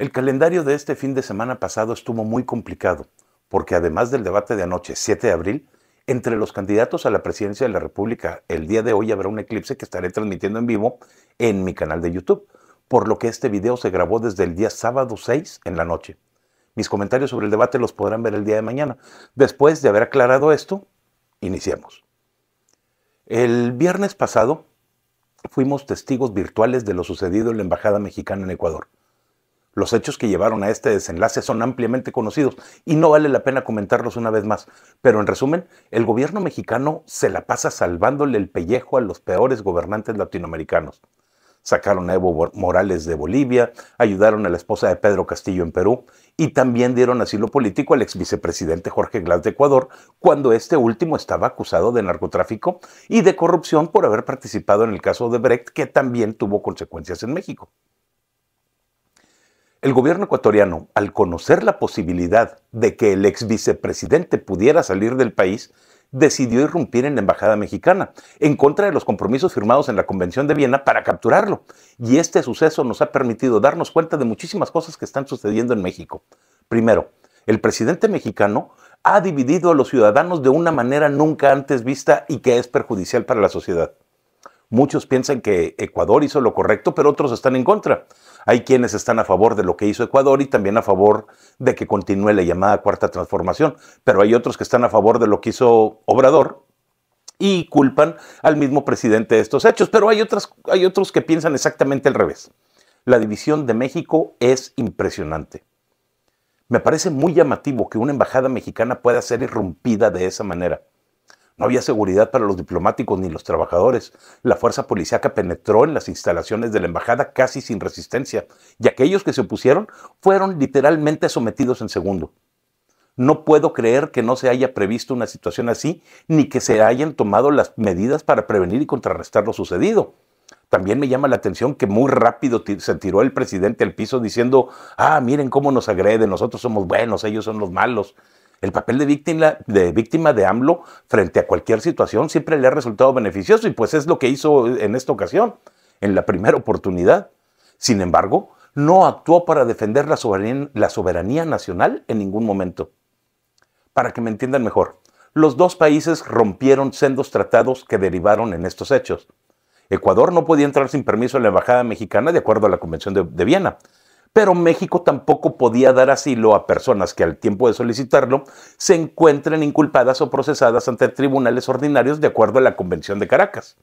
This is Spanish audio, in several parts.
El calendario de este fin de semana pasado estuvo muy complicado, porque además del debate de anoche, 7 de abril, entre los candidatos a la presidencia de la República, el día de hoy habrá un eclipse que estaré transmitiendo en vivo en mi canal de YouTube, por lo que este video se grabó desde el día sábado 6 en la noche. Mis comentarios sobre el debate los podrán ver el día de mañana. Después de haber aclarado esto, iniciamos. El viernes pasado fuimos testigos virtuales de lo sucedido en la Embajada Mexicana en Ecuador. Los hechos que llevaron a este desenlace son ampliamente conocidos y no vale la pena comentarlos una vez más. Pero en resumen, el gobierno mexicano se la pasa salvándole el pellejo a los peores gobernantes latinoamericanos. Sacaron a Evo Morales de Bolivia, ayudaron a la esposa de Pedro Castillo en Perú y también dieron asilo político al ex vicepresidente Jorge Glass de Ecuador cuando este último estaba acusado de narcotráfico y de corrupción por haber participado en el caso de Brecht que también tuvo consecuencias en México. El gobierno ecuatoriano, al conocer la posibilidad de que el ex vicepresidente pudiera salir del país, decidió irrumpir en la embajada mexicana, en contra de los compromisos firmados en la Convención de Viena para capturarlo. Y este suceso nos ha permitido darnos cuenta de muchísimas cosas que están sucediendo en México. Primero, el presidente mexicano ha dividido a los ciudadanos de una manera nunca antes vista y que es perjudicial para la sociedad. Muchos piensan que Ecuador hizo lo correcto, pero otros están en contra. Hay quienes están a favor de lo que hizo Ecuador y también a favor de que continúe la llamada cuarta transformación, pero hay otros que están a favor de lo que hizo Obrador y culpan al mismo presidente de estos hechos, pero hay, otras, hay otros que piensan exactamente al revés. La división de México es impresionante. Me parece muy llamativo que una embajada mexicana pueda ser irrumpida de esa manera. No había seguridad para los diplomáticos ni los trabajadores. La fuerza policíaca penetró en las instalaciones de la embajada casi sin resistencia, y aquellos que se opusieron fueron literalmente sometidos en segundo. No puedo creer que no se haya previsto una situación así, ni que se hayan tomado las medidas para prevenir y contrarrestar lo sucedido. También me llama la atención que muy rápido se tiró el presidente al piso diciendo, ah, miren cómo nos agreden, nosotros somos buenos, ellos son los malos. El papel de víctima, de AMLO frente a cualquier situación siempre le ha resultado beneficioso y pues es lo que hizo en esta ocasión, en la primera oportunidad. Sin embargo, no actuó para defender la soberanía, nacional en ningún momento. Para que me entiendan mejor, los dos países rompieron sendos tratados que derivaron en estos hechos. Ecuador no podía entrar sin permiso a la Embajada Mexicana de acuerdo a la Convención de, de Viena pero México tampoco podía dar asilo a personas que al tiempo de solicitarlo se encuentren inculpadas o procesadas ante tribunales ordinarios de acuerdo a la Convención de Caracas.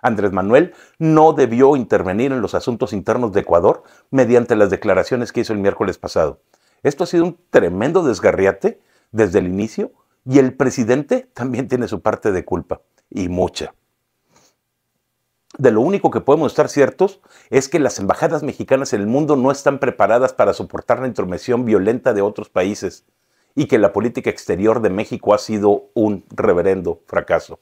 Andrés Manuel no debió intervenir en los asuntos internos de Ecuador mediante las declaraciones que hizo el miércoles pasado. Esto ha sido un tremendo desgarriate desde el inicio y el presidente también tiene su parte de culpa, y mucha de lo único que podemos estar ciertos es que las embajadas mexicanas en el mundo no están preparadas para soportar la intromisión violenta de otros países y que la política exterior de México ha sido un reverendo fracaso.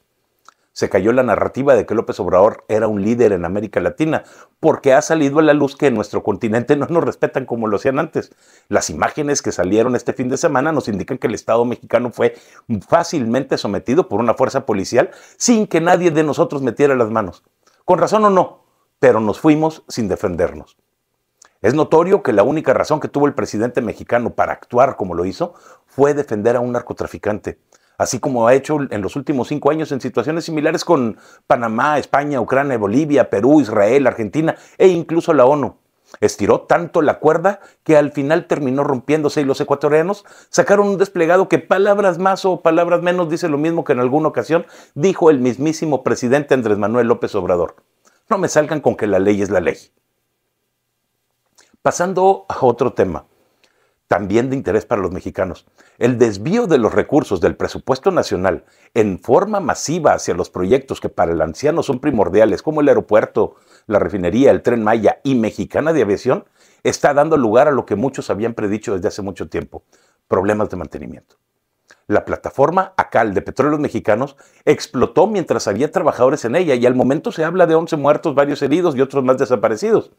Se cayó la narrativa de que López Obrador era un líder en América Latina, porque ha salido a la luz que en nuestro continente no nos respetan como lo hacían antes. Las imágenes que salieron este fin de semana nos indican que el Estado mexicano fue fácilmente sometido por una fuerza policial sin que nadie de nosotros metiera las manos con razón o no, pero nos fuimos sin defendernos. Es notorio que la única razón que tuvo el presidente mexicano para actuar como lo hizo fue defender a un narcotraficante, así como ha hecho en los últimos cinco años en situaciones similares con Panamá, España, Ucrania, Bolivia, Perú, Israel, Argentina e incluso la ONU. Estiró tanto la cuerda que al final terminó rompiéndose y los ecuatorianos sacaron un desplegado que palabras más o palabras menos dice lo mismo que en alguna ocasión dijo el mismísimo presidente Andrés Manuel López Obrador. No me salgan con que la ley es la ley. Pasando a otro tema también de interés para los mexicanos. El desvío de los recursos del presupuesto nacional en forma masiva hacia los proyectos que para el anciano son primordiales, como el aeropuerto, la refinería, el tren Maya y Mexicana de Aviación, está dando lugar a lo que muchos habían predicho desde hace mucho tiempo, problemas de mantenimiento. La plataforma ACAL de Petróleos Mexicanos explotó mientras había trabajadores en ella y al momento se habla de 11 muertos, varios heridos y otros más desaparecidos.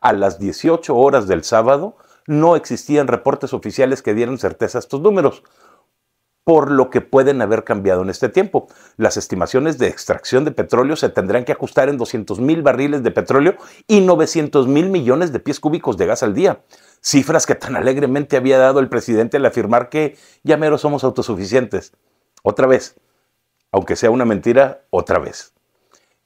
A las 18 horas del sábado, no existían reportes oficiales que dieran certeza a estos números, por lo que pueden haber cambiado en este tiempo. Las estimaciones de extracción de petróleo se tendrán que ajustar en 200 mil barriles de petróleo y 900 mil millones de pies cúbicos de gas al día, cifras que tan alegremente había dado el presidente al afirmar que ya mero somos autosuficientes. Otra vez, aunque sea una mentira, otra vez.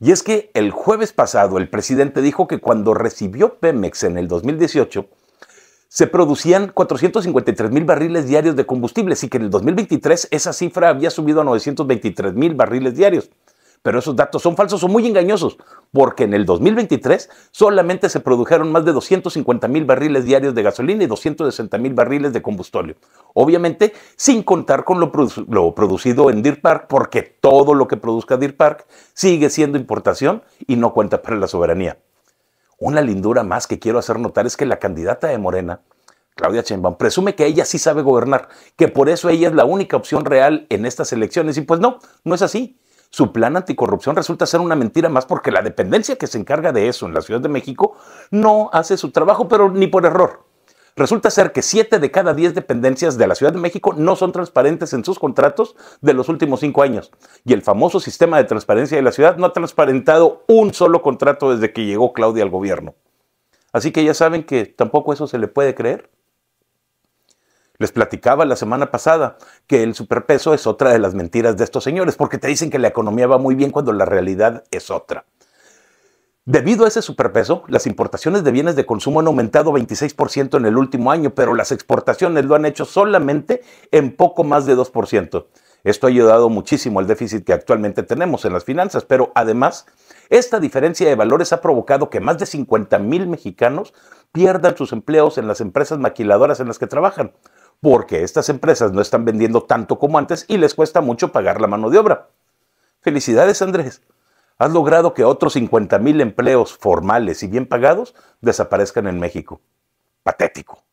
Y es que el jueves pasado el presidente dijo que cuando recibió Pemex en el 2018, se producían 453 mil barriles diarios de combustible, así que en el 2023 esa cifra había subido a 923 mil barriles diarios. Pero esos datos son falsos o muy engañosos, porque en el 2023 solamente se produjeron más de 250 mil barriles diarios de gasolina y 260 mil barriles de combustóleo. Obviamente, sin contar con lo, lo, producido en Deer Park, porque todo lo que produzca Deer Park sigue siendo importación y no cuenta para la soberanía. Una lindura más que quiero hacer notar es que la candidata de Morena, Claudia Sheinbaum, presume que ella sí sabe gobernar, que por eso ella es la única opción real en estas elecciones. Y pues no, no es así. Su plan anticorrupción resulta ser una mentira más porque la dependencia que se encarga de eso en la Ciudad de México no hace su trabajo, pero ni por error. Resulta ser que 7 de cada 10 dependencias de la Ciudad de México no son transparentes en sus contratos de los últimos 5 años. Y el famoso sistema de transparencia de la ciudad no ha transparentado un solo contrato desde que llegó Claudia al gobierno. Así que ya saben que tampoco eso se le puede creer. Les platicaba la semana pasada que el superpeso es otra de las mentiras de estos señores, porque te dicen que la economía va muy bien cuando la realidad es otra. Debido a ese superpeso, las importaciones de bienes de consumo han aumentado 26% en el último año, pero las exportaciones lo han hecho solamente en poco más de 2%. Esto ha ayudado muchísimo al déficit que actualmente tenemos en las finanzas, pero además, esta diferencia de valores ha provocado que más de 50 mil mexicanos pierdan sus empleos en las empresas maquiladoras en las que trabajan, porque estas empresas no están vendiendo tanto como antes y les cuesta mucho pagar la mano de obra. Felicidades, Andrés has logrado que otros 50 mil empleos formales y bien pagados desaparezcan en México. Patético.